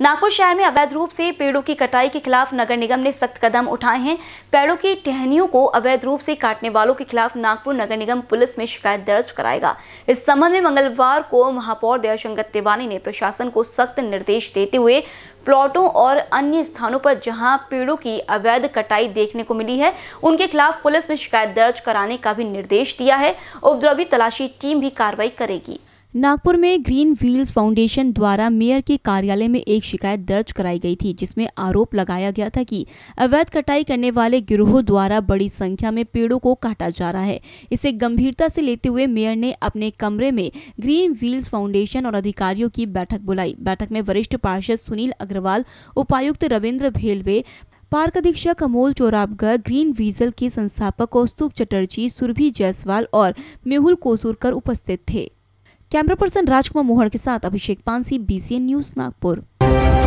नागपुर शहर में अवैध रूप से पेड़ों की कटाई के खिलाफ नगर निगम ने सख्त कदम उठाए हैं पेड़ों की टहनियों को अवैध रूप से काटने वालों के खिलाफ नागपुर नगर निगम पुलिस में शिकायत दर्ज कराएगा इस संबंध में मंगलवार को महापौर दयाशंकर तिवानी ने प्रशासन को सख्त निर्देश देते हुए प्लॉटों और अन्य स्थानों पर जहां पेड़ों की अवैध कटाई देखने को मिली है उनके खिलाफ पुलिस में शिकायत दर्ज कराने का भी निर्देश दिया है उपद्रवी तलाशी टीम भी कार्रवाई करेगी नागपुर में ग्रीन व्हील्स फाउंडेशन द्वारा मेयर के कार्यालय में एक शिकायत दर्ज कराई गई थी जिसमें आरोप लगाया गया था कि अवैध कटाई करने वाले गिरोह द्वारा बड़ी संख्या में पेड़ों को काटा जा रहा है इसे गंभीरता से लेते हुए मेयर ने अपने कमरे में ग्रीन व्हील्स फाउंडेशन और अधिकारियों की बैठक बुलाई बैठक में वरिष्ठ पार्षद सुनील अग्रवाल उपायुक्त रविन्द्र भेलवे पार्क अधीक्षक अमोल चोराबगढ़ ग्रीन वीजल के संस्थापक कौस्तुभ चटर्जी सुरभि जायसवाल और मेहुल कोसुरकर उपस्थित थे कैमरा पर्सन राजकुमार मोहड़ के साथ अभिषेक पानसी बीसीएन न्यूज नागपुर